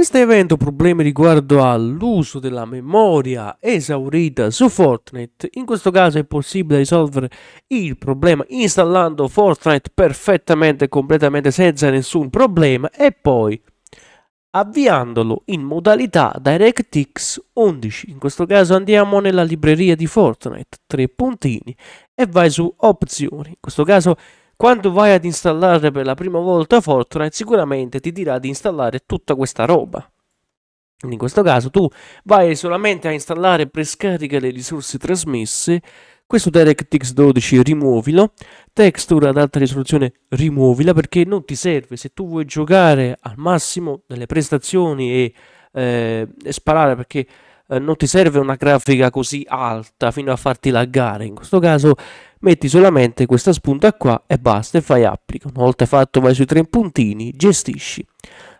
Se stai avendo problemi riguardo all'uso della memoria esaurita su Fortnite, in questo caso è possibile risolvere il problema installando Fortnite perfettamente e completamente senza nessun problema e poi avviandolo in modalità DirectX 11. In questo caso andiamo nella libreria di Fortnite, tre puntini, e vai su opzioni. In questo caso quando vai ad installare per la prima volta Fortnite sicuramente ti dirà di installare tutta questa roba. In questo caso tu vai solamente a installare e prescarica le risorse trasmesse, questo DirectX 12 rimuovilo, texture ad alta risoluzione rimuovila perché non ti serve se tu vuoi giocare al massimo delle prestazioni e, eh, e sparare perché eh, non ti serve una grafica così alta fino a farti laggare. In questo caso metti solamente questa spunta qua e basta e fai applica. Una volta fatto vai sui tre puntini, gestisci.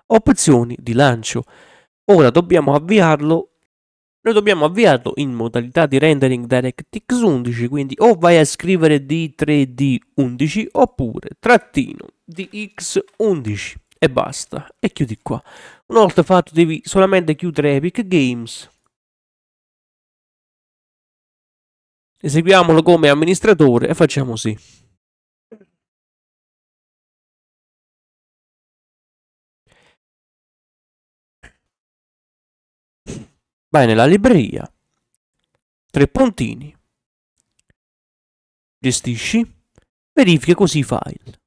Opzioni di lancio. Ora dobbiamo avviarlo noi dobbiamo avviarlo in modalità di rendering DirectX 11, quindi o vai a scrivere D3D11 oppure trattino DX11 e basta. E chiudi qua. Una volta fatto devi solamente chiudere Epic Games Eseguiamolo come amministratore e facciamo sì. Vai nella libreria. Tre puntini. Gestisci. Verifica così i file.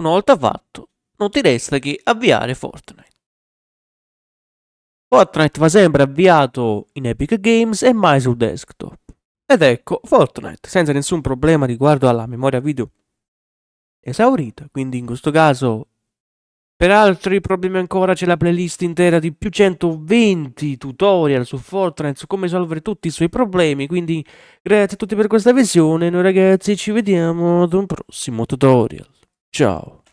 Una volta fatto, non ti resta che avviare Fortnite. Fortnite va sempre avviato in Epic Games e mai sul desktop. Ed ecco Fortnite, senza nessun problema riguardo alla memoria video esaurita, quindi in questo caso per altri problemi ancora c'è la playlist intera di più 120 tutorial su Fortnite, su come risolvere tutti i suoi problemi, quindi grazie a tutti per questa visione, noi ragazzi ci vediamo ad un prossimo tutorial, ciao!